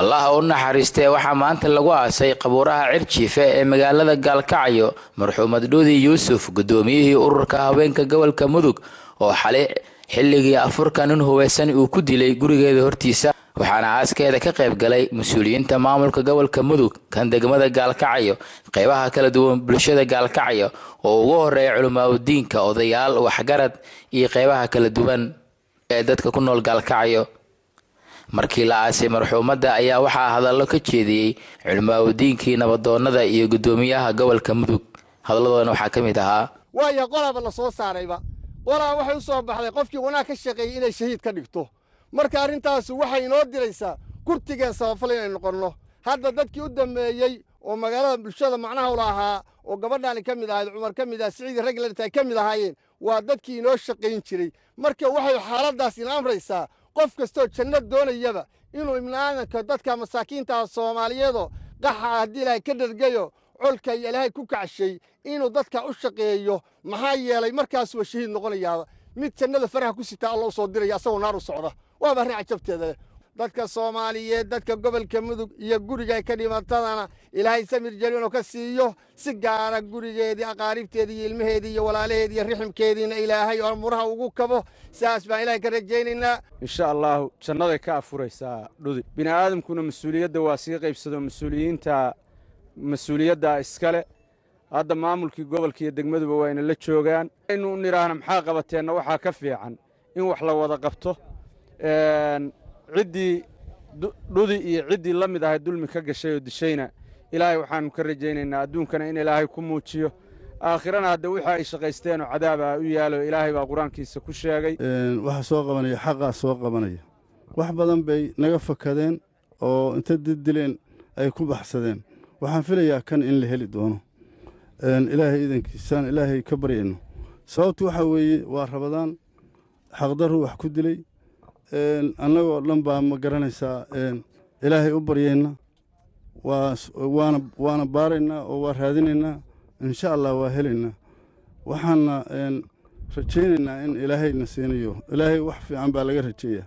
allaha u naxariistee waxaa maanta lagu aasay qabuuraha cir jiife ee magaalada gaalkacyo marxuumad dhuudi yuusuf guddoomiyihii ururka haweenka gobolka mudug oo xali xilligii afurka nin hubeysan uu ku dilay gurigeeda hortiisa waxaana aaskeeda ka qayb galay mas-uuliyiinta maamulka gobolka mudug kan degmada gaalkacyo qeybaha kala duwan bulshada gaalkacyo oo ugu horeeya culimaadudiinka odayaal waxgarad iyo qeybaha kala duwan ee dadka ku nool gaalkacyo markii la aasay marxuumadda ayaa waxaa hadallo ka jeediyey culimaadudiinkii nabadoonnada iyo guddoomiyaha gobolka mudug hadalladoodan waxaa ka mid ahaa waaya qolaba la soo saarayba qolaan waxay u soo baxday qofkii wanaag ka shaqeeyey inay shahiid ka dhigto marka arrintaas waxay inoo diraysaa kurtigeen samafal inay noqonno hadda dadkii u dambeeyey oo magaalada bulshada macnaha u lahaa oo gabadhaani ka mid ahayd cumar ka mid ah siciidi raglan intay ka mid ahaayeen waa dadkii inoo shaqayn jiray marka waxay xaaladdaas ina amraysaa qof kastoo janno doonayaba inuu ibnu aadanka dadka masaakiintaha soomaaliyeedoo qaxa haddii ilaahay ka dhargayo colka iyo ilaahay ku kacshay inuu dadka u shaqeeyo maxaa yeelay markaas waa shahiid noqonayaaba mid jannada faraha ku sitaa alla u soo diraya asagoo naar u socda waaba raaca jabteeda leh dadka soomaaliyeed dadka gobolka mudug iyo guriga ka dhibatadana ilaahay samir jaliinoo ka siiyo si gaara gurigeedii aqaaribteedii iyo ilmaheedii iyo walaalaheedii iyo riximkeediina ilaahay oo muraha ugu kabo saas baan ilahay ka rajaynaynaa insha allaahu jannaday ka afuraysaa dhudi bini aadamkuna mas-uuliyadda waa sii qaybsado mas-uuliyiinta mas-uuliyaddaa iskale hadda maamulkii gobolka iyo degmaduba waa inala joogaan aynu nidhaahna maxaa qabateenna waxaa ka fiican in wax la wada qabto ciddii dhudi iyo ciddii la mid ahay dulmi ka gashay oo dishayna ilaahay waxaanu ka rajaynaynaa adduunkana in ilaahay ku muujiyo aakhirana hadde wixii ay shaqaysteen oo cadaaba ah u yaalo ilaahay baa qur-aankiisa ku sheegay waxa soo qabanaya xaqaa soo qabanaya wax badan bay naga fakadeen oo inta diddileen ay ku baxsadeen waxaan filayaa kan in la heli doono ilaahay idankiisaan ilaahay ka baryayno sababtu waxaa weeye waa rabadaan xaqdarru wax ku dilay annagoo dhan baa ma garanaysaa ilaahay u baryaynaa waana baaraynaa oo waa raadinaynaa insha allah waa helaynaa waxaana rajaynaynaa in ilaahay na siinayo ilaahay wax fiican baa laga rajeeya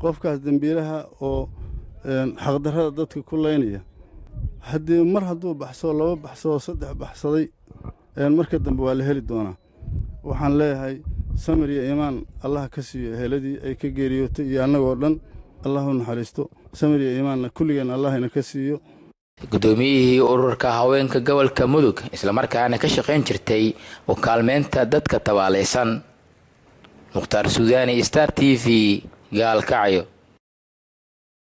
qofkaas dembiilaha oo xaqdarada dadka ku laynaya haddii mar hadduu baxsoo laba baxsoo saddex baxsaday marka dambe waa la heli doonaa waxaan leeyahay samir iyo iimaan allah ka siiyo eheladii ay ka geeriyootay iyo annagoo dhan allahu naxariisto samir iyo iimaanna kulligeen allahina ka siiyo gudoomiyihii ururka haweenka gobolka mudug islamarkaana ka shaqayn jirtay oo kaalmeynta dadka tabaalaysan mukhtaar suudaani star t v gaalkacyo